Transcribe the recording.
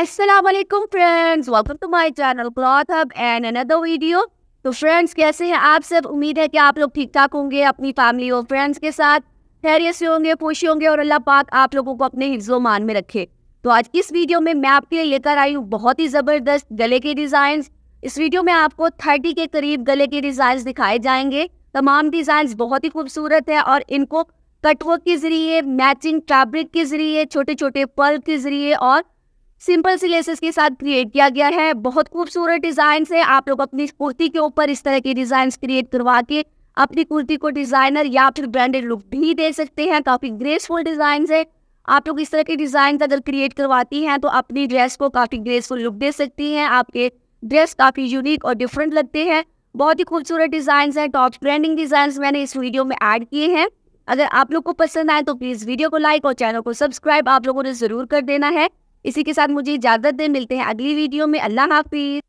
Assalamualaikum friends, welcome to my channel Cloth Hub and another video. तो friends कैसे हैं आप सब उम्मीद है कि आप लोग ठीक ठाक होंगे अपनी फैमिली और फ्रेंड्स के साथ खैरियत से होंगे खुश होंगे और अल्लाह पाक आप लोगों को अपने हिज्जो मान में रखे तो आज इस वीडियो में मैं आपके लिए लेकर आई हूँ बहुत ही ज़बरदस्त गले के डिज़ाइंस इस वीडियो में आपको थर्टी के करीब गले के डिज़ाइंस दिखाए जाएंगे तमाम डिज़ाइंस बहुत ही खूबसूरत है और इनको कटवर्क के ज़रिए मैचिंग फैब्रिक के ज़रिए छोटे छोटे पल के ज़रिए और सिंपल सी लेसेस के साथ क्रिएट किया गया है बहुत खूबसूरत डिजाइन है आप लोग अपनी कुर्ती के ऊपर इस तरह के डिजाइन क्रिएट करवा के अपनी कुर्ती को डिजाइनर या फिर ब्रांडेड लुक भी दे सकते हैं काफी ग्रेसफुल डिजाइन है आप लोग इस तरह के डिजाइन अगर क्रिएट करवाती हैं तो अपनी ड्रेस को काफी ग्रेसफुल लुक दे सकती हैं आपके ड्रेस काफी यूनिक और डिफरेंट लगते हैं बहुत ही खूबसूरत डिजाइन है टॉप ट्रेंडिंग डिजाइन मैंने इस वीडियो में ऐड किए हैं अगर आप लोग को पसंद आए तो प्लीज़ वीडियो को लाइक और चैनल को सब्सक्राइब आप लोगों ने ज़रूर कर देना है इसी के साथ मुझे इजाज़त दे मिलते हैं अगली वीडियो में अल्लाह हाफिज़